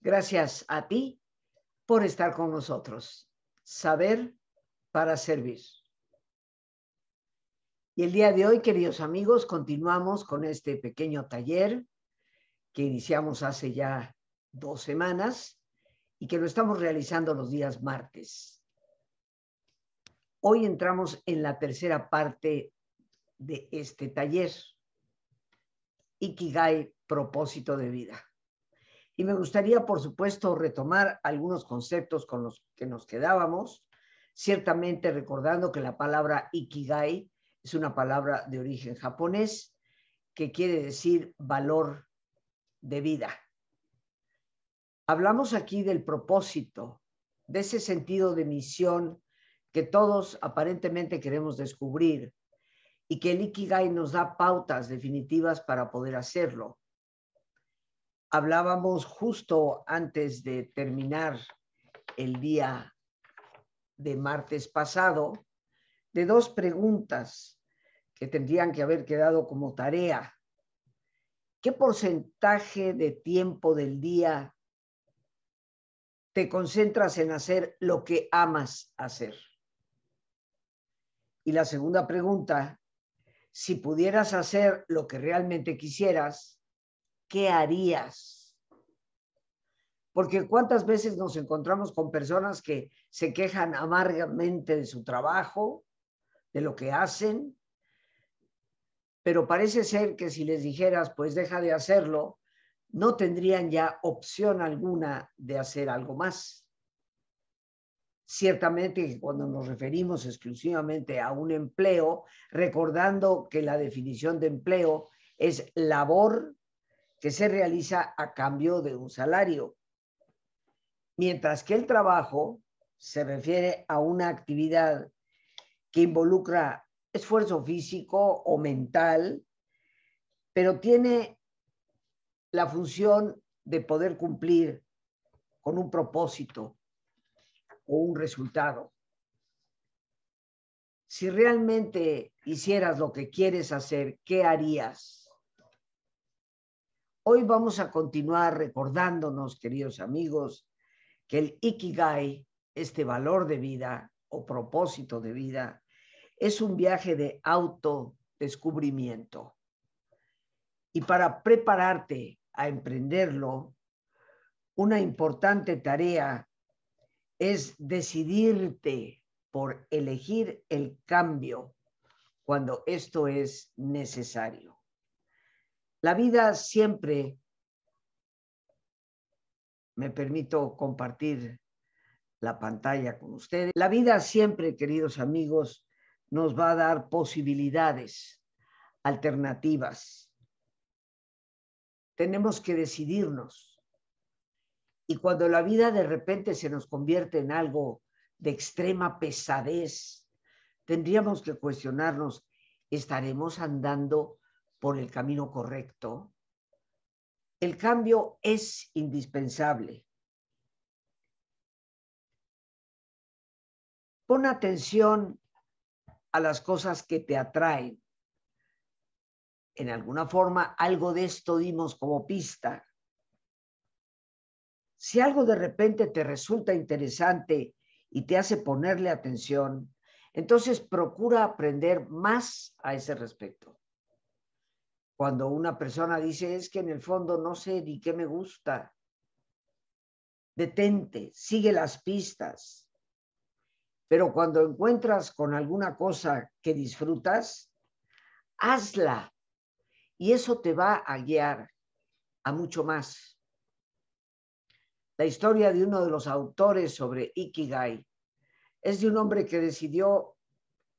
Gracias a ti por estar con nosotros. Saber para servir. Y el día de hoy, queridos amigos, continuamos con este pequeño taller que iniciamos hace ya dos semanas y que lo estamos realizando los días martes. Hoy entramos en la tercera parte de este taller, Ikigai, propósito de vida. Y me gustaría, por supuesto, retomar algunos conceptos con los que nos quedábamos, ciertamente recordando que la palabra ikigai es una palabra de origen japonés que quiere decir valor de vida. Hablamos aquí del propósito, de ese sentido de misión que todos aparentemente queremos descubrir y que el Ikigai nos da pautas definitivas para poder hacerlo hablábamos justo antes de terminar el día de martes pasado de dos preguntas que tendrían que haber quedado como tarea. ¿Qué porcentaje de tiempo del día te concentras en hacer lo que amas hacer? Y la segunda pregunta, si pudieras hacer lo que realmente quisieras, ¿qué harías? Porque cuántas veces nos encontramos con personas que se quejan amargamente de su trabajo, de lo que hacen, pero parece ser que si les dijeras, pues deja de hacerlo, no tendrían ya opción alguna de hacer algo más. Ciertamente cuando nos referimos exclusivamente a un empleo, recordando que la definición de empleo es labor que se realiza a cambio de un salario, mientras que el trabajo se refiere a una actividad que involucra esfuerzo físico o mental, pero tiene la función de poder cumplir con un propósito o un resultado. Si realmente hicieras lo que quieres hacer, ¿qué harías? Hoy vamos a continuar recordándonos, queridos amigos, que el Ikigai, este valor de vida o propósito de vida, es un viaje de autodescubrimiento. Y para prepararte a emprenderlo, una importante tarea es decidirte por elegir el cambio cuando esto es necesario. La vida siempre, me permito compartir la pantalla con ustedes, la vida siempre, queridos amigos, nos va a dar posibilidades, alternativas. Tenemos que decidirnos. Y cuando la vida de repente se nos convierte en algo de extrema pesadez, tendríamos que cuestionarnos, ¿estaremos andando por el camino correcto, el cambio es indispensable. Pon atención a las cosas que te atraen. En alguna forma, algo de esto dimos como pista. Si algo de repente te resulta interesante y te hace ponerle atención, entonces procura aprender más a ese respecto cuando una persona dice, es que en el fondo no sé ni qué me gusta. Detente, sigue las pistas. Pero cuando encuentras con alguna cosa que disfrutas, hazla. Y eso te va a guiar a mucho más. La historia de uno de los autores sobre Ikigai es de un hombre que decidió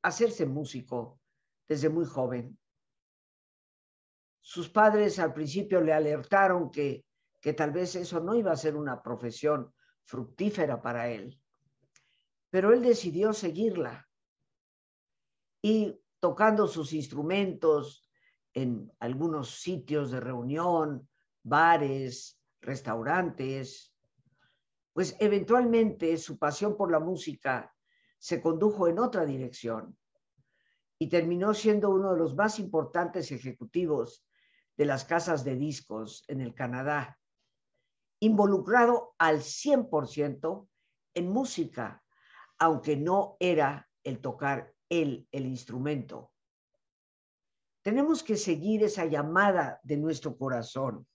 hacerse músico desde muy joven sus padres al principio le alertaron que, que tal vez eso no iba a ser una profesión fructífera para él, pero él decidió seguirla y tocando sus instrumentos en algunos sitios de reunión, bares, restaurantes, pues eventualmente su pasión por la música se condujo en otra dirección y terminó siendo uno de los más importantes ejecutivos de las casas de discos en el Canadá, involucrado al 100% en música, aunque no era el tocar él el instrumento. Tenemos que seguir esa llamada de nuestro corazón,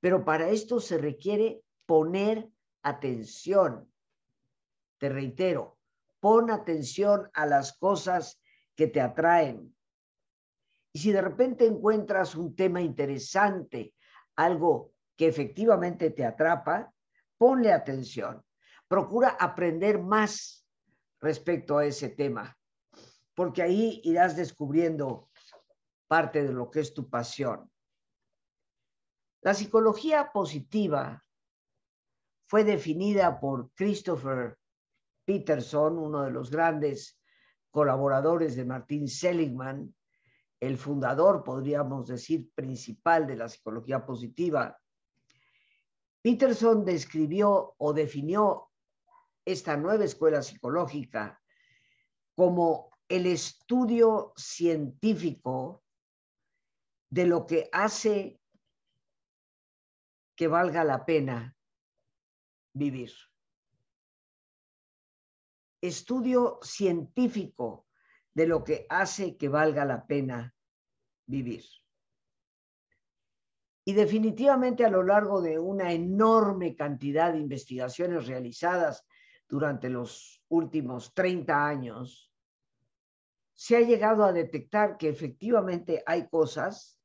pero para esto se requiere poner atención. Te reitero, pon atención a las cosas que te atraen, y si de repente encuentras un tema interesante, algo que efectivamente te atrapa, ponle atención. Procura aprender más respecto a ese tema, porque ahí irás descubriendo parte de lo que es tu pasión. La psicología positiva fue definida por Christopher Peterson, uno de los grandes colaboradores de Martin Seligman, el fundador, podríamos decir, principal de la psicología positiva, Peterson describió o definió esta nueva escuela psicológica como el estudio científico de lo que hace que valga la pena vivir. Estudio científico de lo que hace que valga la pena vivir. Y definitivamente a lo largo de una enorme cantidad de investigaciones realizadas durante los últimos 30 años, se ha llegado a detectar que efectivamente hay cosas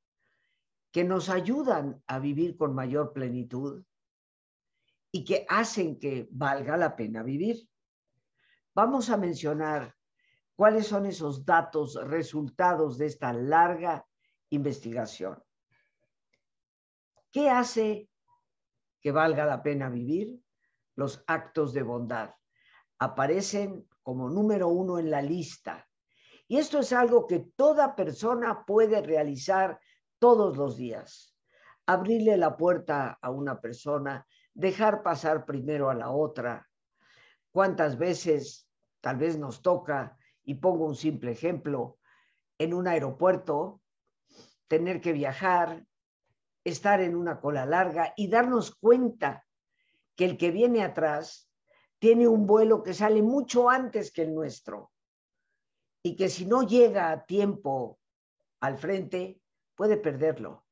que nos ayudan a vivir con mayor plenitud y que hacen que valga la pena vivir. Vamos a mencionar ¿Cuáles son esos datos, resultados de esta larga investigación? ¿Qué hace que valga la pena vivir? Los actos de bondad. Aparecen como número uno en la lista. Y esto es algo que toda persona puede realizar todos los días. Abrirle la puerta a una persona, dejar pasar primero a la otra. ¿Cuántas veces tal vez nos toca y pongo un simple ejemplo, en un aeropuerto, tener que viajar, estar en una cola larga y darnos cuenta que el que viene atrás tiene un vuelo que sale mucho antes que el nuestro y que si no llega a tiempo al frente, puede perderlo.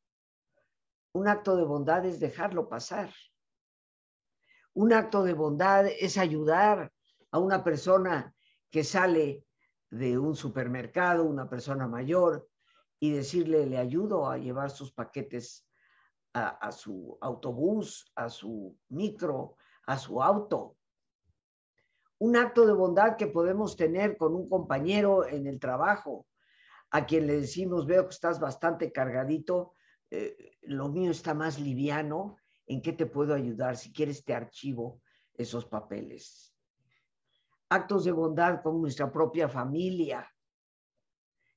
Un acto de bondad es dejarlo pasar. Un acto de bondad es ayudar a una persona que sale de un supermercado, una persona mayor, y decirle, le ayudo a llevar sus paquetes a, su autobús, a su micro, a su auto. Un acto de bondad que podemos tener con un compañero en el trabajo, a quien le decimos, veo que estás bastante cargadito, eh, lo mío está más liviano, ¿en qué te puedo ayudar? Si quieres te archivo esos papeles actos de bondad con nuestra propia familia,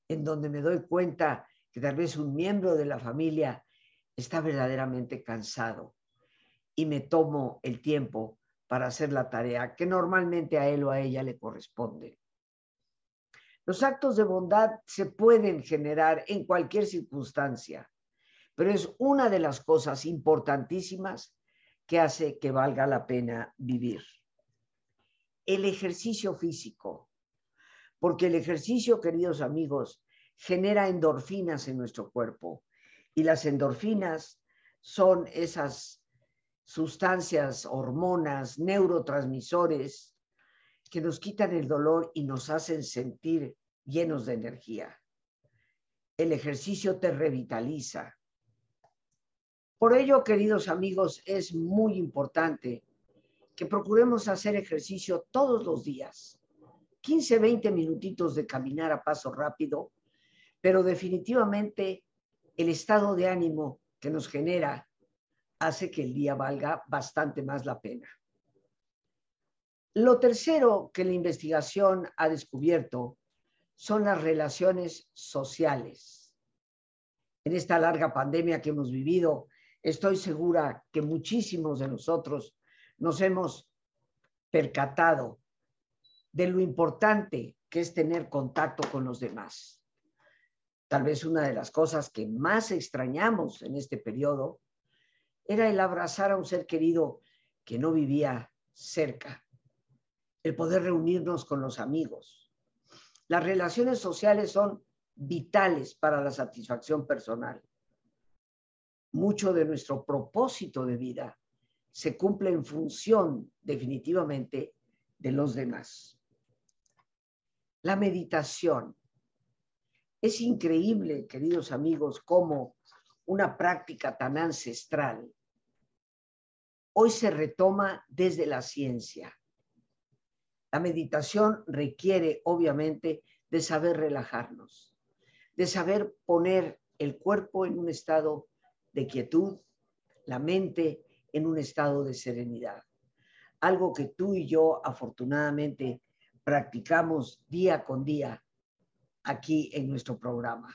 en donde me doy cuenta que tal vez un miembro de la familia está verdaderamente cansado y me tomo el tiempo para hacer la tarea que normalmente a él o a ella le corresponde. Los actos de bondad se pueden generar en cualquier circunstancia, pero es una de las cosas importantísimas que hace que valga la pena vivir el ejercicio físico, porque el ejercicio, queridos amigos, genera endorfinas en nuestro cuerpo y las endorfinas son esas sustancias, hormonas, neurotransmisores que nos quitan el dolor y nos hacen sentir llenos de energía. El ejercicio te revitaliza. Por ello, queridos amigos, es muy importante que procuremos hacer ejercicio todos los días. 15, 20 minutitos de caminar a paso rápido, pero definitivamente el estado de ánimo que nos genera hace que el día valga bastante más la pena. Lo tercero que la investigación ha descubierto son las relaciones sociales. En esta larga pandemia que hemos vivido, estoy segura que muchísimos de nosotros nos hemos percatado de lo importante que es tener contacto con los demás. Tal vez una de las cosas que más extrañamos en este periodo era el abrazar a un ser querido que no vivía cerca, el poder reunirnos con los amigos. Las relaciones sociales son vitales para la satisfacción personal. Mucho de nuestro propósito de vida se cumple en función definitivamente de los demás. La meditación. Es increíble, queridos amigos, cómo una práctica tan ancestral hoy se retoma desde la ciencia. La meditación requiere, obviamente, de saber relajarnos, de saber poner el cuerpo en un estado de quietud, la mente en un estado de serenidad. Algo que tú y yo afortunadamente practicamos día con día aquí en nuestro programa.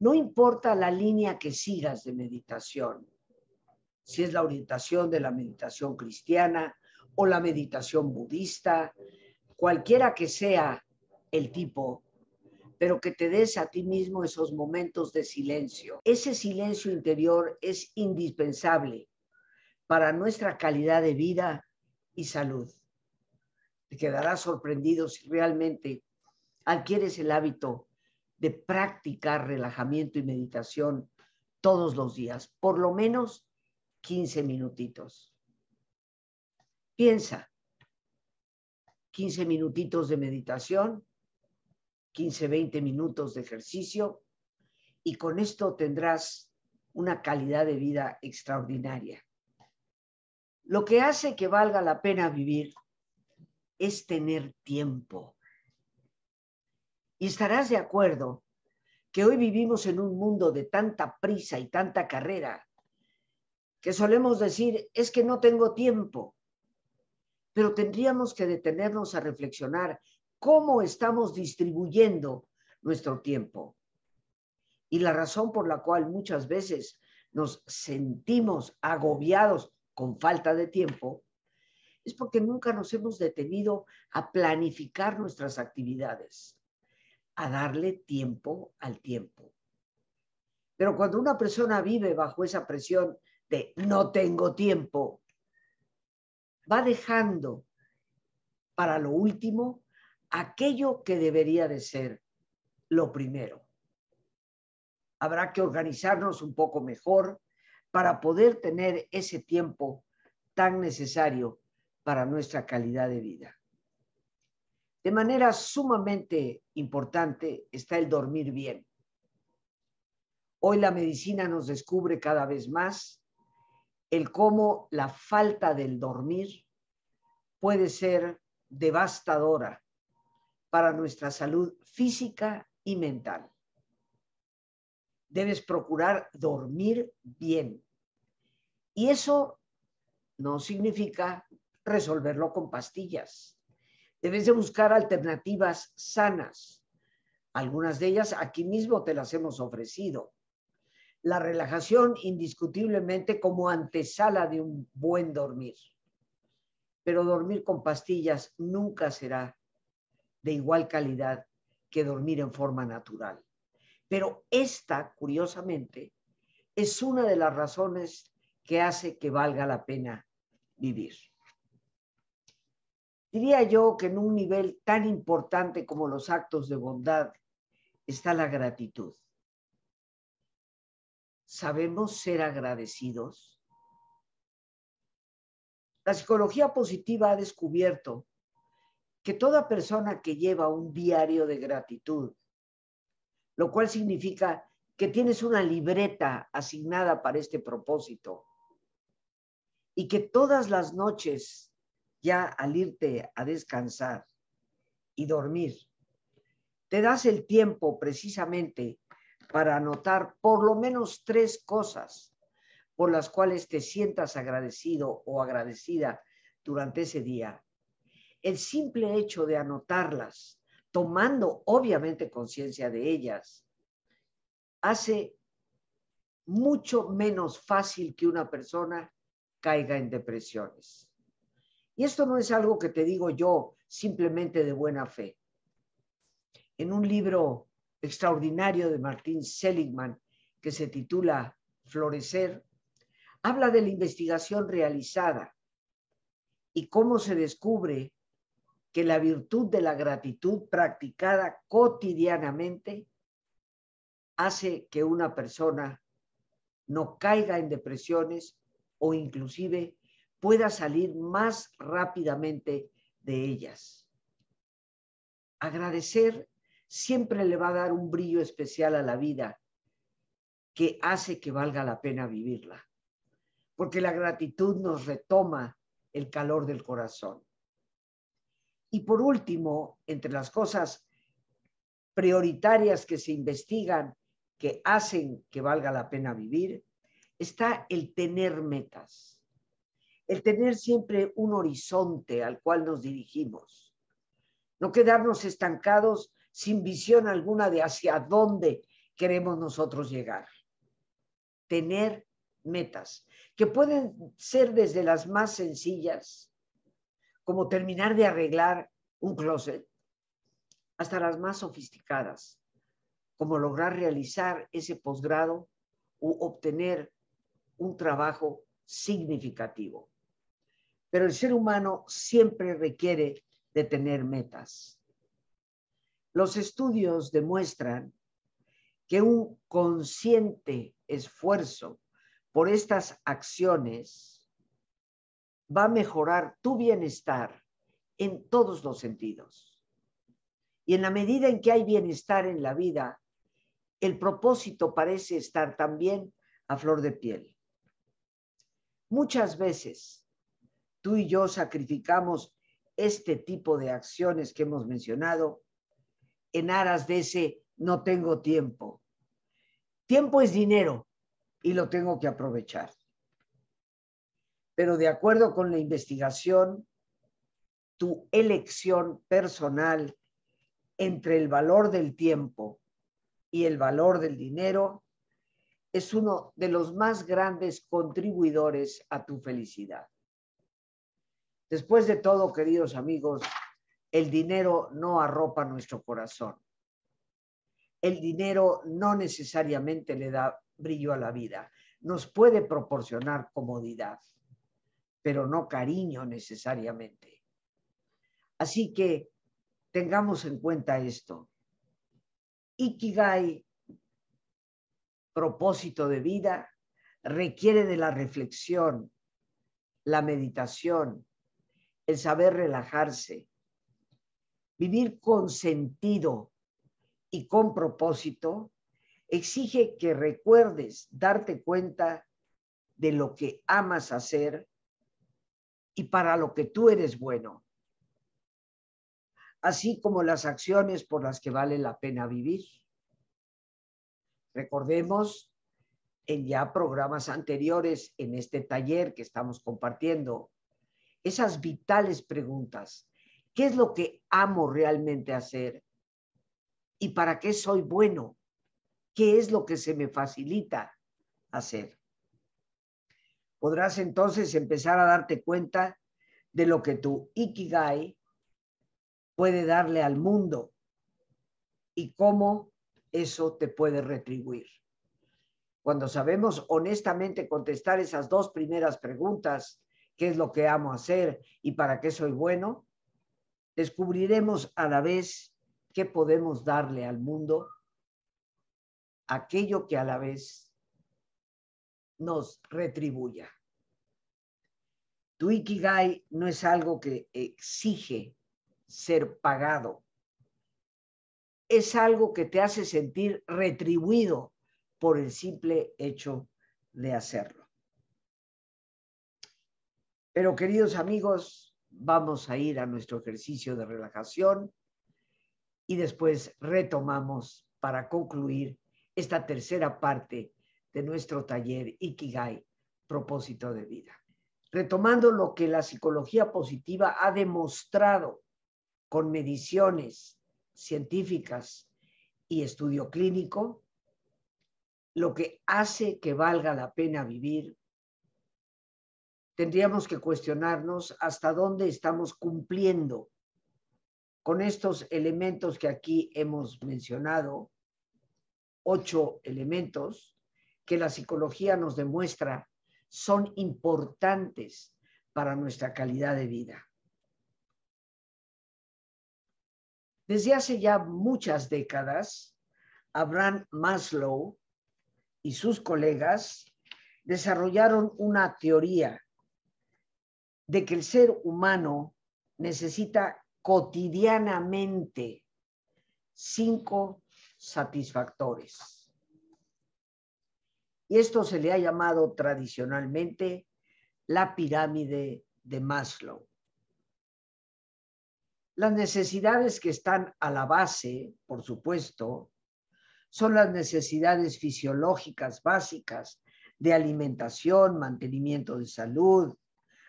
No importa la línea que sigas de meditación, si es la orientación de la meditación cristiana o la meditación budista, cualquiera que sea el tipo, pero que te des a ti mismo esos momentos de silencio. Ese silencio interior es indispensable para nuestra calidad de vida y salud. Te quedarás sorprendido si realmente adquieres el hábito de practicar relajamiento y meditación todos los días, por lo menos 15 minutitos. Piensa, 15 minutitos de meditación 15, 20 minutos de ejercicio y con esto tendrás una calidad de vida extraordinaria. Lo que hace que valga la pena vivir es tener tiempo. Y estarás de acuerdo que hoy vivimos en un mundo de tanta prisa y tanta carrera que solemos decir es que no tengo tiempo, pero tendríamos que detenernos a reflexionar cómo estamos distribuyendo nuestro tiempo. Y la razón por la cual muchas veces nos sentimos agobiados con falta de tiempo es porque nunca nos hemos detenido a planificar nuestras actividades, a darle tiempo al tiempo. Pero cuando una persona vive bajo esa presión de no tengo tiempo, va dejando para lo último aquello que debería de ser lo primero. Habrá que organizarnos un poco mejor para poder tener ese tiempo tan necesario para nuestra calidad de vida. De manera sumamente importante está el dormir bien. Hoy la medicina nos descubre cada vez más el cómo la falta del dormir puede ser devastadora para nuestra salud física y mental. Debes procurar dormir bien. Y eso no significa resolverlo con pastillas. Debes de buscar alternativas sanas. Algunas de ellas aquí mismo te las hemos ofrecido. La relajación indiscutiblemente como antesala de un buen dormir. Pero dormir con pastillas nunca será de igual calidad que dormir en forma natural. Pero esta, curiosamente, es una de las razones que hace que valga la pena vivir. Diría yo que en un nivel tan importante como los actos de bondad está la gratitud. ¿Sabemos ser agradecidos? La psicología positiva ha descubierto que toda persona que lleva un diario de gratitud, lo cual significa que tienes una libreta asignada para este propósito y que todas las noches, ya al irte a descansar y dormir, te das el tiempo precisamente para anotar por lo menos tres cosas por las cuales te sientas agradecido o agradecida durante ese día el simple hecho de anotarlas, tomando obviamente conciencia de ellas, hace mucho menos fácil que una persona caiga en depresiones. Y esto no es algo que te digo yo simplemente de buena fe. En un libro extraordinario de Martín Seligman que se titula Florecer, habla de la investigación realizada y cómo se descubre que la virtud de la gratitud practicada cotidianamente hace que una persona no caiga en depresiones o inclusive pueda salir más rápidamente de ellas. Agradecer siempre le va a dar un brillo especial a la vida que hace que valga la pena vivirla, porque la gratitud nos retoma el calor del corazón. Y por último, entre las cosas prioritarias que se investigan, que hacen que valga la pena vivir, está el tener metas, el tener siempre un horizonte al cual nos dirigimos, no quedarnos estancados sin visión alguna de hacia dónde queremos nosotros llegar. Tener metas, que pueden ser desde las más sencillas como terminar de arreglar un closet, hasta las más sofisticadas, como lograr realizar ese posgrado u obtener un trabajo significativo. Pero el ser humano siempre requiere de tener metas. Los estudios demuestran que un consciente esfuerzo por estas acciones va a mejorar tu bienestar en todos los sentidos. Y en la medida en que hay bienestar en la vida, el propósito parece estar también a flor de piel. Muchas veces tú y yo sacrificamos este tipo de acciones que hemos mencionado en aras de ese no tengo tiempo. Tiempo es dinero y lo tengo que aprovechar pero de acuerdo con la investigación, tu elección personal entre el valor del tiempo y el valor del dinero es uno de los más grandes contribuidores a tu felicidad. Después de todo, queridos amigos, el dinero no arropa nuestro corazón. El dinero no necesariamente le da brillo a la vida. Nos puede proporcionar comodidad, pero no cariño necesariamente. Así que tengamos en cuenta esto. Ikigai, propósito de vida, requiere de la reflexión, la meditación, el saber relajarse, vivir con sentido y con propósito exige que recuerdes darte cuenta de lo que amas hacer y para lo que tú eres bueno, así como las acciones por las que vale la pena vivir. Recordemos en ya programas anteriores en este taller que estamos compartiendo, esas vitales preguntas. ¿Qué es lo que amo realmente hacer? ¿Y para qué soy bueno? ¿Qué es lo que se me facilita hacer? podrás entonces empezar a darte cuenta de lo que tu Ikigai puede darle al mundo y cómo eso te puede retribuir. Cuando sabemos honestamente contestar esas dos primeras preguntas, qué es lo que amo hacer y para qué soy bueno, descubriremos a la vez qué podemos darle al mundo, aquello que a la vez nos retribuya. Tu Ikigai no es algo que exige ser pagado. Es algo que te hace sentir retribuido por el simple hecho de hacerlo. Pero queridos amigos, vamos a ir a nuestro ejercicio de relajación y después retomamos para concluir esta tercera parte de nuestro taller Ikigai, propósito de vida retomando lo que la psicología positiva ha demostrado con mediciones científicas y estudio clínico, lo que hace que valga la pena vivir, tendríamos que cuestionarnos hasta dónde estamos cumpliendo con estos elementos que aquí hemos mencionado, ocho elementos que la psicología nos demuestra son importantes para nuestra calidad de vida. Desde hace ya muchas décadas, Abraham Maslow y sus colegas desarrollaron una teoría de que el ser humano necesita cotidianamente cinco satisfactores. Y esto se le ha llamado tradicionalmente la pirámide de Maslow. Las necesidades que están a la base, por supuesto, son las necesidades fisiológicas básicas de alimentación, mantenimiento de salud,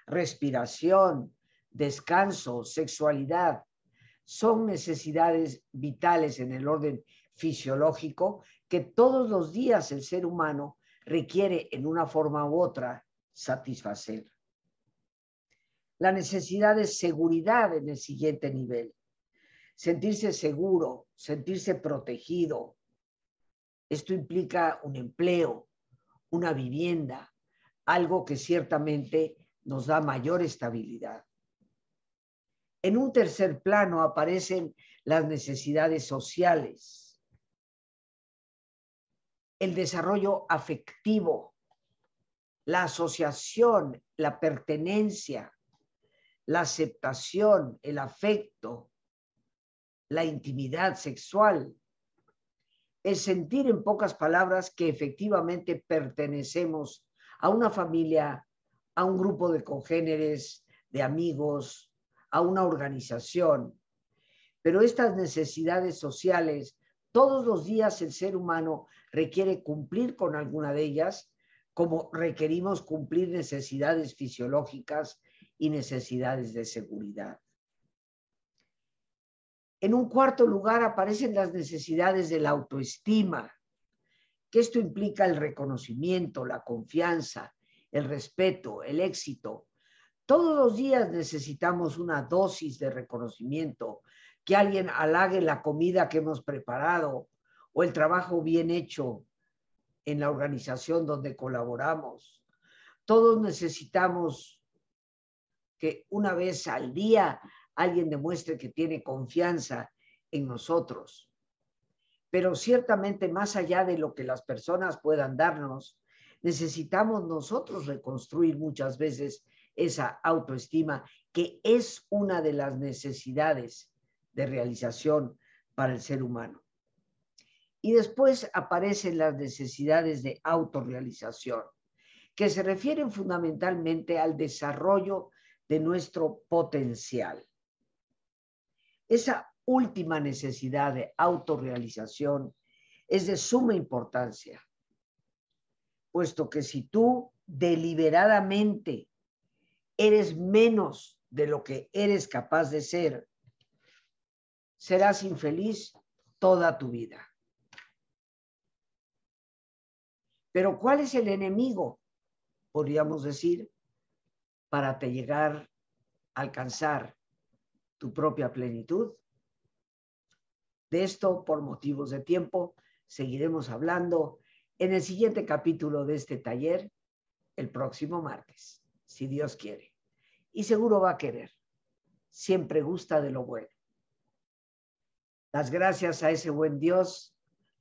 respiración, descanso, sexualidad. Son necesidades vitales en el orden fisiológico que todos los días el ser humano requiere en una forma u otra satisfacer. La necesidad de seguridad en el siguiente nivel. Sentirse seguro, sentirse protegido. Esto implica un empleo, una vivienda, algo que ciertamente nos da mayor estabilidad. En un tercer plano aparecen las necesidades sociales el desarrollo afectivo, la asociación, la pertenencia, la aceptación, el afecto, la intimidad sexual, el sentir en pocas palabras que efectivamente pertenecemos a una familia, a un grupo de congéneres, de amigos, a una organización. Pero estas necesidades sociales todos los días el ser humano requiere cumplir con alguna de ellas, como requerimos cumplir necesidades fisiológicas y necesidades de seguridad. En un cuarto lugar aparecen las necesidades de la autoestima, que esto implica el reconocimiento, la confianza, el respeto, el éxito. Todos los días necesitamos una dosis de reconocimiento, que alguien halague la comida que hemos preparado o el trabajo bien hecho en la organización donde colaboramos. Todos necesitamos que una vez al día alguien demuestre que tiene confianza en nosotros. Pero ciertamente más allá de lo que las personas puedan darnos, necesitamos nosotros reconstruir muchas veces esa autoestima, que es una de las necesidades de realización para el ser humano. Y después aparecen las necesidades de autorrealización, que se refieren fundamentalmente al desarrollo de nuestro potencial. Esa última necesidad de autorrealización es de suma importancia, puesto que si tú deliberadamente eres menos de lo que eres capaz de ser, serás infeliz toda tu vida. Pero ¿cuál es el enemigo, podríamos decir, para te llegar a alcanzar tu propia plenitud? De esto, por motivos de tiempo, seguiremos hablando en el siguiente capítulo de este taller, el próximo martes, si Dios quiere. Y seguro va a querer. Siempre gusta de lo bueno las gracias a ese buen Dios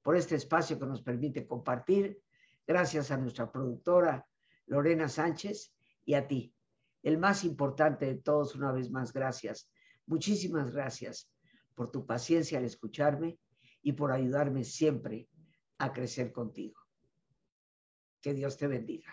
por este espacio que nos permite compartir. Gracias a nuestra productora Lorena Sánchez y a ti. El más importante de todos, una vez más, gracias. Muchísimas gracias por tu paciencia al escucharme y por ayudarme siempre a crecer contigo. Que Dios te bendiga.